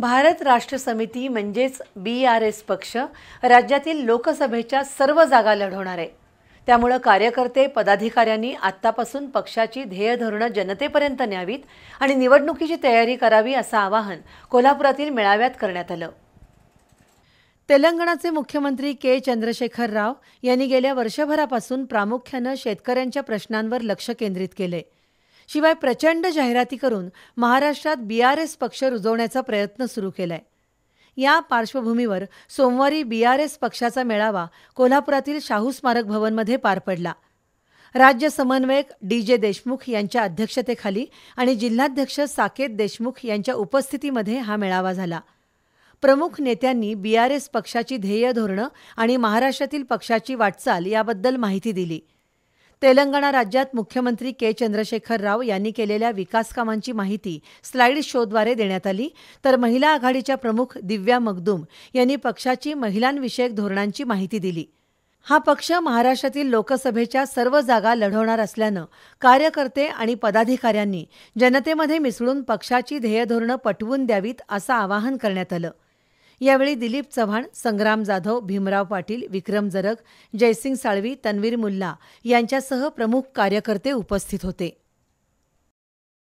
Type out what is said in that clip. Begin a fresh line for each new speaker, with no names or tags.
भारत राष्ट्र समिती म्हणजेच बी आर एस पक्ष राज्यातील लोकसभेच्या सर्व जागा लढवणार आहे त्यामुळं कार्यकर्ते पदाधिकाऱ्यांनी आत्तापासून पक्षाची ध्येय धोरणं जनतेपर्यंत न्यावीत आणि निवडणुकीची तयारी करावी असं आवाहन कोल्हापुरातील मेळाव्यात करण्यात आलं तेलंगणाचे मुख्यमंत्री के चंद्रशेखर राव यांनी गेल्या वर्षभरापासून प्रामुख्यानं शेतकऱ्यांच्या प्रश्नांवर लक्ष केंद्रित केलंय शिवाय प्रचंड जाहिराती करून महाराष्ट्रात बी आर एस पक्ष रुजवण्याचा प्रयत्न सुरू केलाय या पार्श्वभूमीवर सोमवारी बी आर एस पक्षाचा मेळावा कोल्हापुरातील शाहू स्मारक भवनमध्ये पार पडला राज्य समन्वयक डी जे देशमुख यांच्या अध्यक्षतेखाली आणि जिल्हाध्यक्ष साकेत देशमुख यांच्या उपस्थितीमध्ये हा मेळावा झाला प्रमुख नेत्यांनी बी आर एस पक्षाची ध्येय धोरणं आणि महाराष्ट्रातील पक्षाची वाटचाल याबद्दल माहिती दिली तेलंगणा राज्यात मुख्यमंत्री के चंद्रशेखर राव यांनी केलेल्या विकासकामांची माहिती स्लाईड शोद्वारे देण्यात आली तर महिला आघाडीच्या प्रमुख दिव्या मगदूम यांनी पक्षाची महिलांविषयक धोरणांची माहिती दिली हा पक्ष महाराष्ट्रातील लोकसभेच्या सर्व जागा लढवणार असल्यानं कार्यकर्ते आणि पदाधिकाऱ्यांनी जनतेमध्ये मिसळून पक्षाची ध्येयधोरणं पटवून द्यावीत असं आवाहन करण्यात आलं यावेळी दिलीप चव्हाण संग्राम जाधव भीमराव पाटील विक्रम जरग जयसिंग साळवी तन्वीर मुल्ला यांच्यासह प्रमुख कार्यकर्ते उपस्थित होते